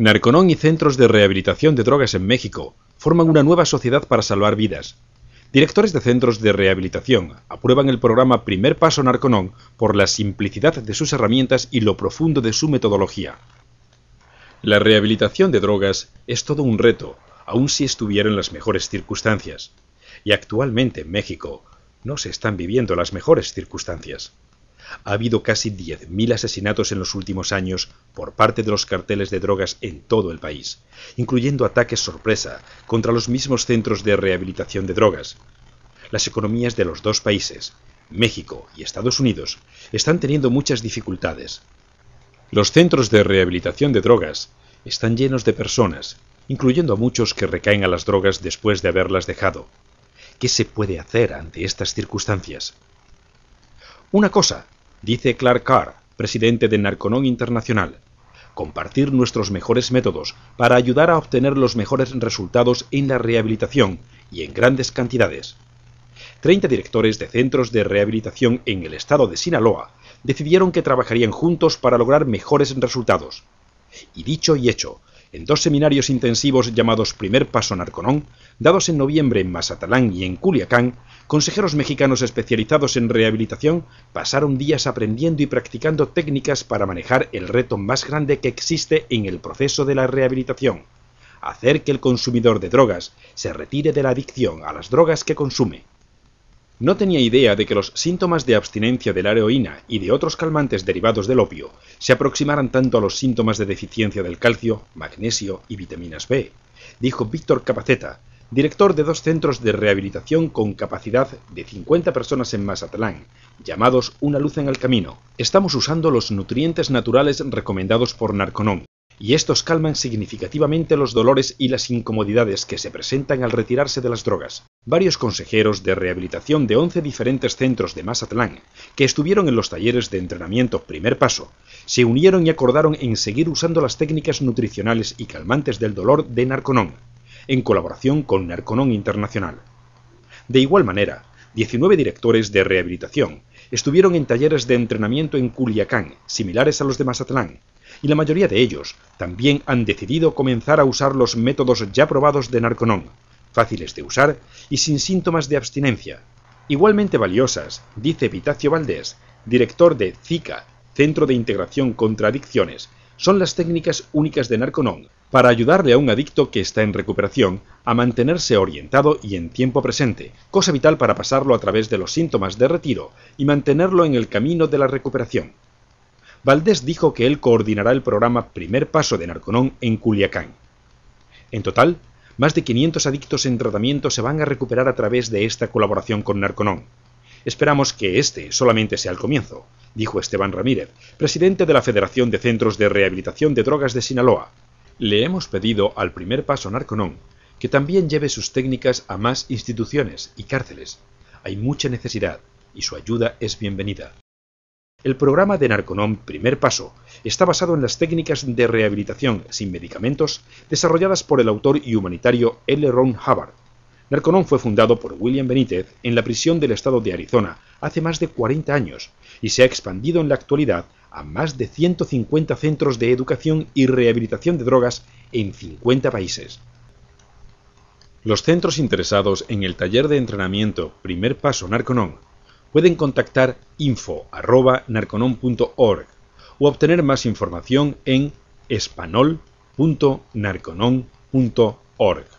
Narconón y centros de rehabilitación de drogas en México forman una nueva sociedad para salvar vidas. Directores de centros de rehabilitación aprueban el programa Primer Paso Narconón por la simplicidad de sus herramientas y lo profundo de su metodología. La rehabilitación de drogas es todo un reto, aun si estuviera en las mejores circunstancias. Y actualmente en México no se están viviendo las mejores circunstancias. Ha habido casi 10.000 asesinatos en los últimos años por parte de los carteles de drogas en todo el país, incluyendo ataques sorpresa contra los mismos centros de rehabilitación de drogas. Las economías de los dos países, México y Estados Unidos, están teniendo muchas dificultades. Los centros de rehabilitación de drogas están llenos de personas, incluyendo a muchos que recaen a las drogas después de haberlas dejado. ¿Qué se puede hacer ante estas circunstancias? Una cosa, dice Clark Carr, presidente de Narconon Internacional, compartir nuestros mejores métodos para ayudar a obtener los mejores resultados en la rehabilitación y en grandes cantidades. Treinta directores de centros de rehabilitación en el estado de Sinaloa decidieron que trabajarían juntos para lograr mejores resultados. Y dicho y hecho, en dos seminarios intensivos llamados Primer Paso Narconón, dados en noviembre en Mazatlán y en Culiacán, consejeros mexicanos especializados en rehabilitación pasaron días aprendiendo y practicando técnicas para manejar el reto más grande que existe en el proceso de la rehabilitación, hacer que el consumidor de drogas se retire de la adicción a las drogas que consume no tenía idea de que los síntomas de abstinencia de la heroína y de otros calmantes derivados del opio se aproximaran tanto a los síntomas de deficiencia del calcio, magnesio y vitaminas B, dijo Víctor Capaceta, director de dos centros de rehabilitación con capacidad de 50 personas en Mazatlán, llamados Una luz en el camino. Estamos usando los nutrientes naturales recomendados por Narconomy y estos calman significativamente los dolores y las incomodidades que se presentan al retirarse de las drogas. Varios consejeros de rehabilitación de 11 diferentes centros de Mazatlán, que estuvieron en los talleres de entrenamiento primer paso, se unieron y acordaron en seguir usando las técnicas nutricionales y calmantes del dolor de Narconón, en colaboración con Narconón Internacional. De igual manera, 19 directores de rehabilitación estuvieron en talleres de entrenamiento en Culiacán, similares a los de Mazatlán, y la mayoría de ellos también han decidido comenzar a usar los métodos ya probados de Narconon, fáciles de usar y sin síntomas de abstinencia. Igualmente valiosas, dice Vitacio Valdés, director de CICA, Centro de Integración contra Adicciones, son las técnicas únicas de Narconon para ayudarle a un adicto que está en recuperación a mantenerse orientado y en tiempo presente, cosa vital para pasarlo a través de los síntomas de retiro y mantenerlo en el camino de la recuperación. Valdés dijo que él coordinará el programa Primer Paso de Narconón en Culiacán. En total, más de 500 adictos en tratamiento se van a recuperar a través de esta colaboración con Narconón. Esperamos que este solamente sea el comienzo, dijo Esteban Ramírez, presidente de la Federación de Centros de Rehabilitación de Drogas de Sinaloa. Le hemos pedido al primer paso Narconón que también lleve sus técnicas a más instituciones y cárceles. Hay mucha necesidad y su ayuda es bienvenida. El programa de Narconon Primer Paso está basado en las técnicas de rehabilitación sin medicamentos desarrolladas por el autor y humanitario L. Ron Hubbard. Narconon fue fundado por William Benítez en la prisión del estado de Arizona hace más de 40 años y se ha expandido en la actualidad a más de 150 centros de educación y rehabilitación de drogas en 50 países. Los centros interesados en el taller de entrenamiento Primer Paso Narconon pueden contactar info.narconon.org o obtener más información en espanol.narconon.org.